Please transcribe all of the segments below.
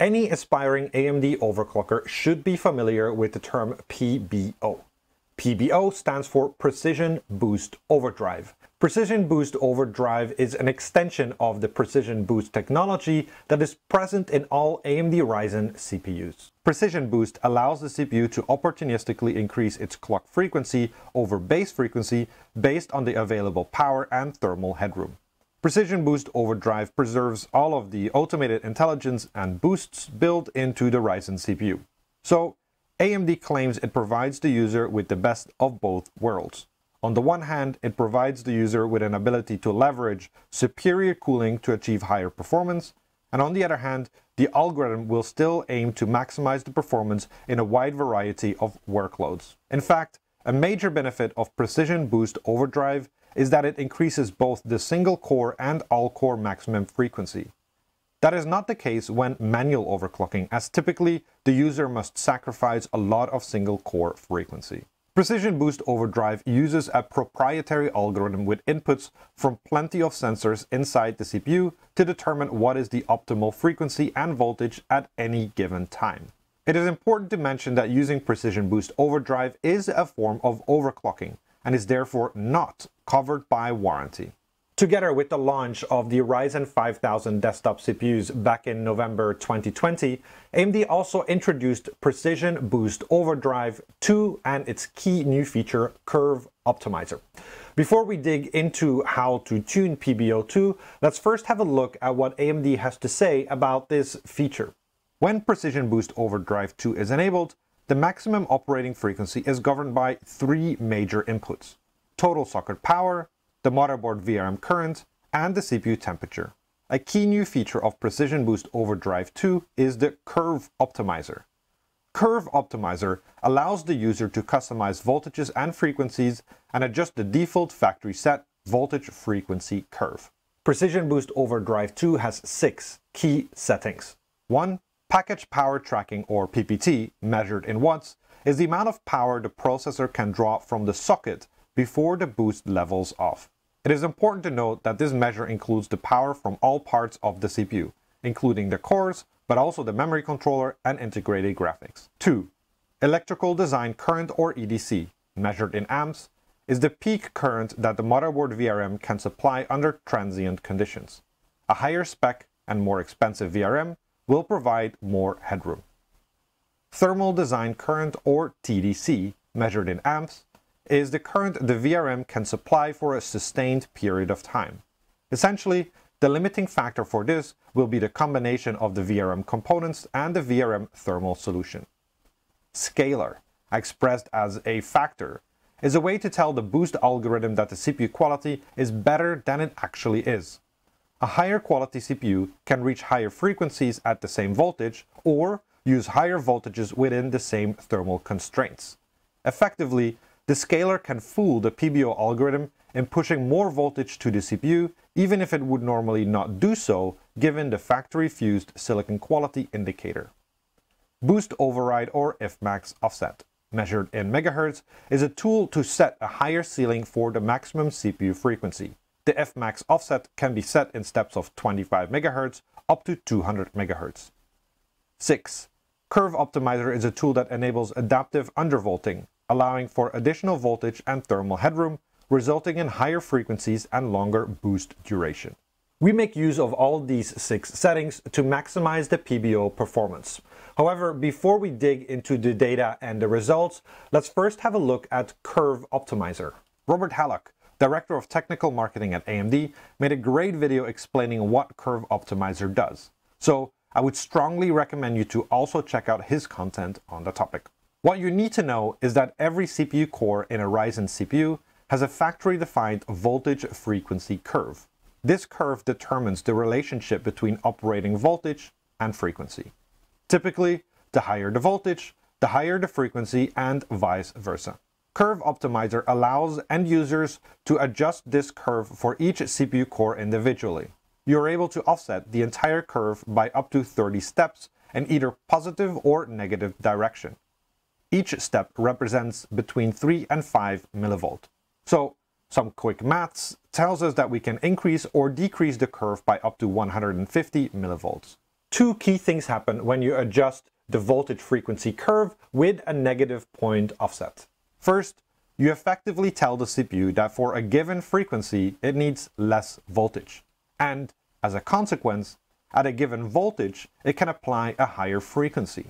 Any aspiring AMD overclocker should be familiar with the term PBO. PBO stands for Precision Boost Overdrive. Precision Boost Overdrive is an extension of the Precision Boost technology that is present in all AMD Ryzen CPUs. Precision Boost allows the CPU to opportunistically increase its clock frequency over base frequency based on the available power and thermal headroom. Precision Boost Overdrive preserves all of the automated intelligence and boosts built into the Ryzen CPU. So AMD claims it provides the user with the best of both worlds. On the one hand, it provides the user with an ability to leverage superior cooling to achieve higher performance, and on the other hand, the algorithm will still aim to maximize the performance in a wide variety of workloads. In fact, a major benefit of Precision Boost Overdrive is that it increases both the single core and all core maximum frequency. That is not the case when manual overclocking, as typically the user must sacrifice a lot of single core frequency. Precision Boost Overdrive uses a proprietary algorithm with inputs from plenty of sensors inside the CPU to determine what is the optimal frequency and voltage at any given time. It is important to mention that using Precision Boost Overdrive is a form of overclocking, and is therefore not covered by warranty. Together with the launch of the Ryzen 5000 desktop CPUs back in November 2020, AMD also introduced Precision Boost Overdrive 2 and its key new feature Curve Optimizer. Before we dig into how to tune PBO2, let's first have a look at what AMD has to say about this feature. When Precision Boost Overdrive 2 is enabled, the maximum operating frequency is governed by three major inputs, total socket power, the motherboard VRM current, and the CPU temperature. A key new feature of Precision Boost Overdrive 2 is the Curve Optimizer. Curve Optimizer allows the user to customize voltages and frequencies and adjust the default factory set voltage frequency curve. Precision Boost Overdrive 2 has six key settings. 1. Package power tracking, or PPT, measured in watts, is the amount of power the processor can draw from the socket before the boost levels off. It is important to note that this measure includes the power from all parts of the CPU, including the cores, but also the memory controller and integrated graphics. 2. Electrical design current or EDC, measured in amps, is the peak current that the motherboard VRM can supply under transient conditions. A higher spec and more expensive VRM will provide more headroom. Thermal Design Current or TDC, measured in amps, is the current the VRM can supply for a sustained period of time. Essentially, the limiting factor for this will be the combination of the VRM components and the VRM thermal solution. Scalar, expressed as a factor, is a way to tell the boost algorithm that the CPU quality is better than it actually is. A higher quality CPU can reach higher frequencies at the same voltage or use higher voltages within the same thermal constraints. Effectively, the scaler can fool the PBO algorithm in pushing more voltage to the CPU even if it would normally not do so given the factory fused silicon quality indicator. Boost override or fmax offset, measured in megahertz, is a tool to set a higher ceiling for the maximum CPU frequency. The Fmax offset can be set in steps of 25 MHz up to 200 MHz. 6. Curve Optimizer is a tool that enables adaptive undervolting, allowing for additional voltage and thermal headroom, resulting in higher frequencies and longer boost duration. We make use of all these six settings to maximize the PBO performance. However, before we dig into the data and the results, let's first have a look at Curve Optimizer. Robert Halleck, Director of Technical Marketing at AMD, made a great video explaining what Curve Optimizer does. So I would strongly recommend you to also check out his content on the topic. What you need to know is that every CPU core in a Ryzen CPU has a factory-defined voltage frequency curve. This curve determines the relationship between operating voltage and frequency. Typically, the higher the voltage, the higher the frequency and vice versa. Curve Optimizer allows end users to adjust this curve for each CPU core individually. You're able to offset the entire curve by up to 30 steps in either positive or negative direction. Each step represents between 3 and 5 millivolt. So some quick maths tells us that we can increase or decrease the curve by up to 150 millivolts. Two key things happen when you adjust the voltage frequency curve with a negative point offset. First, you effectively tell the CPU that for a given frequency, it needs less voltage. And as a consequence, at a given voltage, it can apply a higher frequency.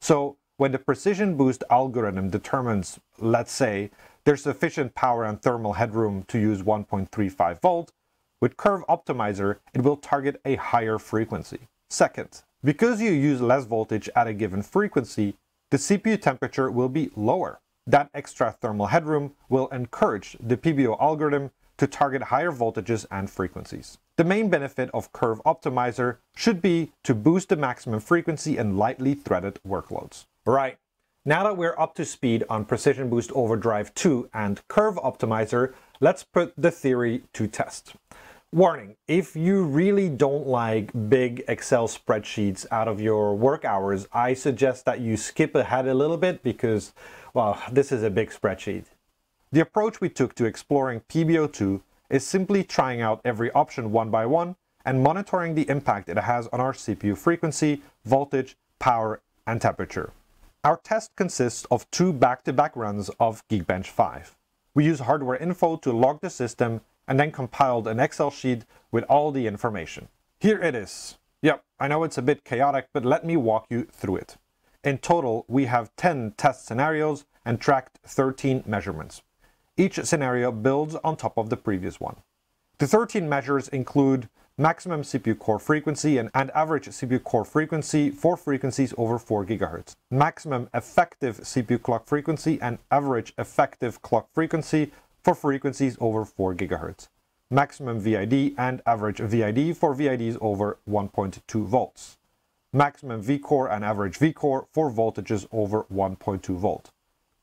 So when the precision boost algorithm determines, let's say, there's sufficient power and thermal headroom to use 1.35 volt, with Curve Optimizer, it will target a higher frequency. Second, because you use less voltage at a given frequency, the CPU temperature will be lower. That extra thermal headroom will encourage the PBO algorithm to target higher voltages and frequencies. The main benefit of Curve Optimizer should be to boost the maximum frequency in lightly threaded workloads. Right, now that we're up to speed on Precision Boost Overdrive 2 and Curve Optimizer, let's put the theory to test. Warning, if you really don't like big Excel spreadsheets out of your work hours, I suggest that you skip ahead a little bit because Wow, this is a big spreadsheet. The approach we took to exploring PBO2 is simply trying out every option one by one and monitoring the impact it has on our CPU frequency, voltage, power, and temperature. Our test consists of two back-to-back -back runs of Geekbench 5. We use hardware info to log the system and then compiled an Excel sheet with all the information. Here it is. Yep, I know it's a bit chaotic, but let me walk you through it. In total, we have 10 test scenarios and tracked 13 measurements. Each scenario builds on top of the previous one. The 13 measures include maximum CPU core frequency and, and, average CPU core frequency for frequencies over 4 GHz, maximum effective CPU clock frequency and average effective clock frequency for frequencies over 4 GHz, maximum VID and average VID for VIDs over 1.2 volts maximum VCore and average VCore for voltages over 1.2 volt,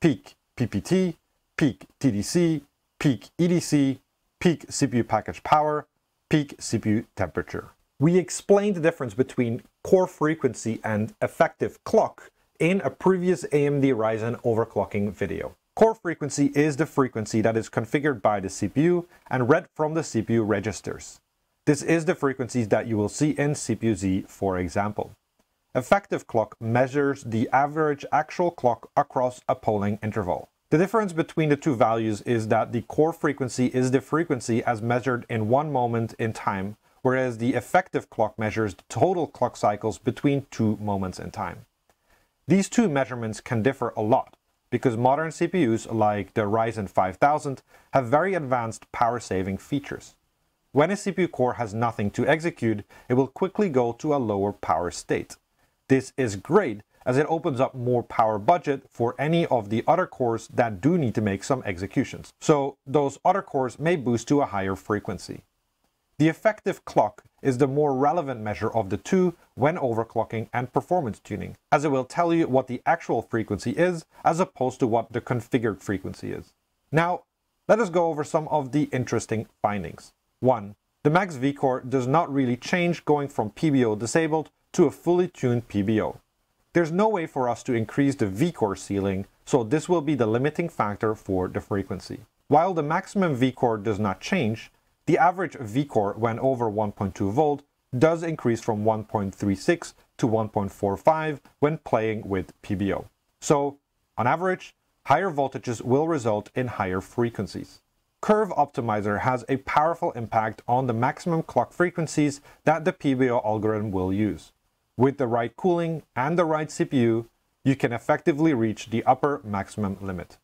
peak PPT, peak TDC, peak EDC, peak CPU package power, peak CPU temperature. We explained the difference between core frequency and effective clock in a previous AMD Ryzen overclocking video. Core frequency is the frequency that is configured by the CPU and read from the CPU registers. This is the frequencies that you will see in CPU-Z, for example. Effective clock measures the average actual clock across a polling interval. The difference between the two values is that the core frequency is the frequency as measured in one moment in time, whereas the effective clock measures the total clock cycles between two moments in time. These two measurements can differ a lot, because modern CPUs like the Ryzen 5000 have very advanced power-saving features. When a CPU core has nothing to execute, it will quickly go to a lower power state. This is great as it opens up more power budget for any of the other cores that do need to make some executions. So those other cores may boost to a higher frequency. The effective clock is the more relevant measure of the two when overclocking and performance tuning, as it will tell you what the actual frequency is as opposed to what the configured frequency is. Now, let us go over some of the interesting findings. 1. The max vCore does not really change going from PBO disabled to a fully tuned PBO. There's no way for us to increase the VCore ceiling, so this will be the limiting factor for the frequency. While the maximum VCore does not change, the average VCore when over 1.2 volt does increase from 1.36 to 1.45 when playing with PBO. So, on average, higher voltages will result in higher frequencies. Curve Optimizer has a powerful impact on the maximum clock frequencies that the PBO algorithm will use. With the right cooling and the right CPU, you can effectively reach the upper maximum limit.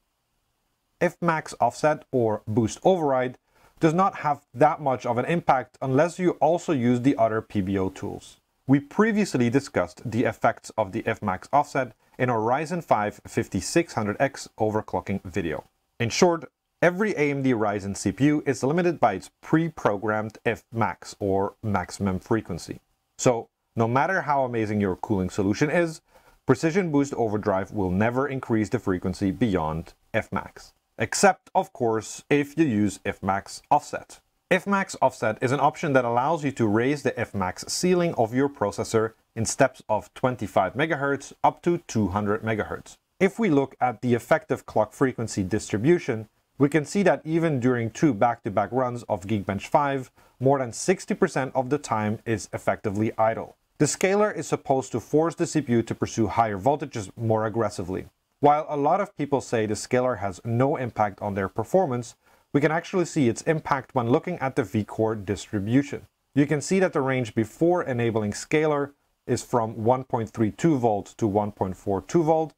If max offset or boost override does not have that much of an impact unless you also use the other PBO tools. We previously discussed the effects of the fmax offset in our Ryzen 5 5600X overclocking video. In short, every AMD Ryzen CPU is limited by its pre-programmed fmax or maximum frequency. So no matter how amazing your cooling solution is, Precision Boost Overdrive will never increase the frequency beyond Fmax. Except, of course, if you use Fmax offset. Fmax offset is an option that allows you to raise the Fmax ceiling of your processor in steps of 25 MHz up to 200 MHz. If we look at the effective clock frequency distribution, we can see that even during two back-to-back -back runs of Geekbench 5, more than 60% of the time is effectively idle. The scalar is supposed to force the CPU to pursue higher voltages more aggressively. While a lot of people say the scalar has no impact on their performance, we can actually see its impact when looking at the vCore distribution. You can see that the range before enabling scalar is from 1.32 volt to 1.42 volt.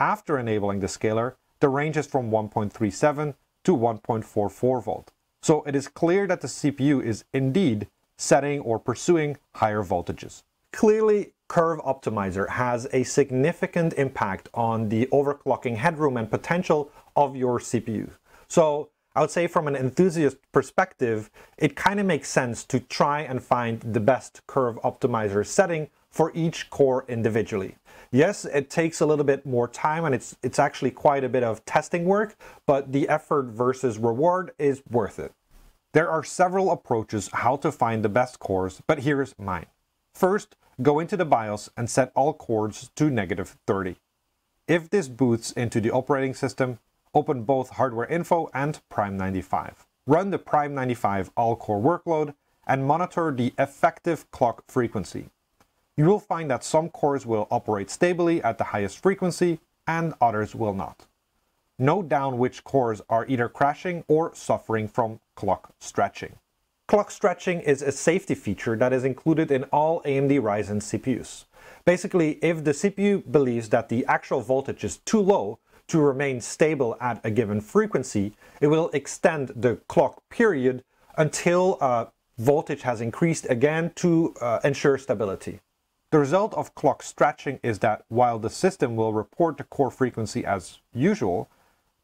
After enabling the scalar, the range is from 1.37 to 1.44 volt. So it is clear that the CPU is indeed setting or pursuing higher voltages. Clearly, Curve Optimizer has a significant impact on the overclocking headroom and potential of your CPU. So I would say from an enthusiast perspective, it kind of makes sense to try and find the best curve optimizer setting for each core individually. Yes, it takes a little bit more time and it's, it's actually quite a bit of testing work, but the effort versus reward is worth it. There are several approaches how to find the best cores, but here's mine. First, go into the BIOS and set all cores to negative 30. If this boots into the operating system, open both Hardware Info and Prime95. Run the Prime95 all-core workload and monitor the effective clock frequency. You will find that some cores will operate stably at the highest frequency and others will not note down which cores are either crashing or suffering from clock stretching. Clock stretching is a safety feature that is included in all AMD Ryzen CPUs. Basically, if the CPU believes that the actual voltage is too low to remain stable at a given frequency, it will extend the clock period until uh, voltage has increased again to uh, ensure stability. The result of clock stretching is that while the system will report the core frequency as usual,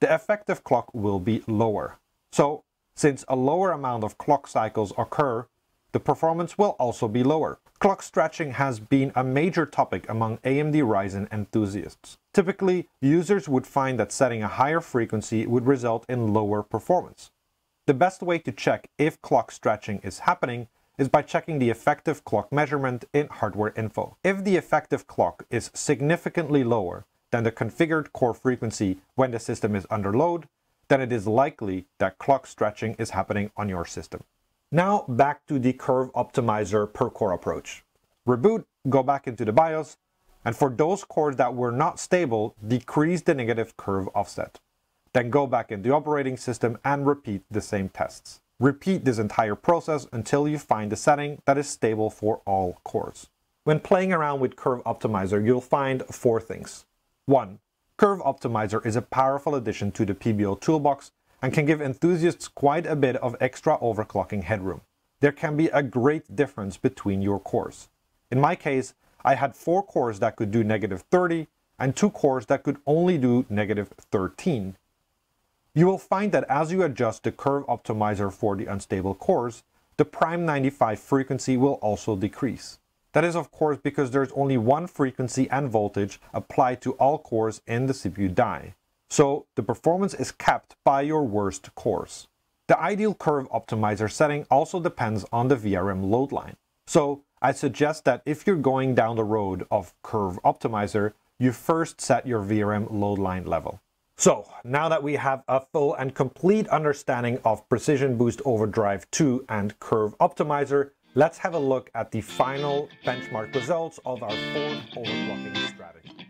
the effective clock will be lower. So since a lower amount of clock cycles occur, the performance will also be lower. Clock stretching has been a major topic among AMD Ryzen enthusiasts. Typically, users would find that setting a higher frequency would result in lower performance. The best way to check if clock stretching is happening is by checking the effective clock measurement in hardware info. If the effective clock is significantly lower, than the configured core frequency when the system is under load, then it is likely that clock stretching is happening on your system. Now back to the curve optimizer per core approach. Reboot, go back into the BIOS, and for those cores that were not stable, decrease the negative curve offset. Then go back in the operating system and repeat the same tests. Repeat this entire process until you find the setting that is stable for all cores. When playing around with Curve Optimizer, you'll find four things. 1. Curve Optimizer is a powerful addition to the PBO toolbox and can give enthusiasts quite a bit of extra overclocking headroom. There can be a great difference between your cores. In my case, I had 4 cores that could do negative 30 and 2 cores that could only do negative 13. You will find that as you adjust the curve optimizer for the unstable cores, the prime 95 frequency will also decrease. That is of course because there's only one frequency and voltage applied to all cores in the CPU die. So the performance is capped by your worst cores. The ideal curve optimizer setting also depends on the VRM load line. So I suggest that if you're going down the road of curve optimizer, you first set your VRM load line level. So now that we have a full and complete understanding of Precision Boost Overdrive 2 and Curve Optimizer, Let's have a look at the final benchmark results of our fourth overclocking strategy.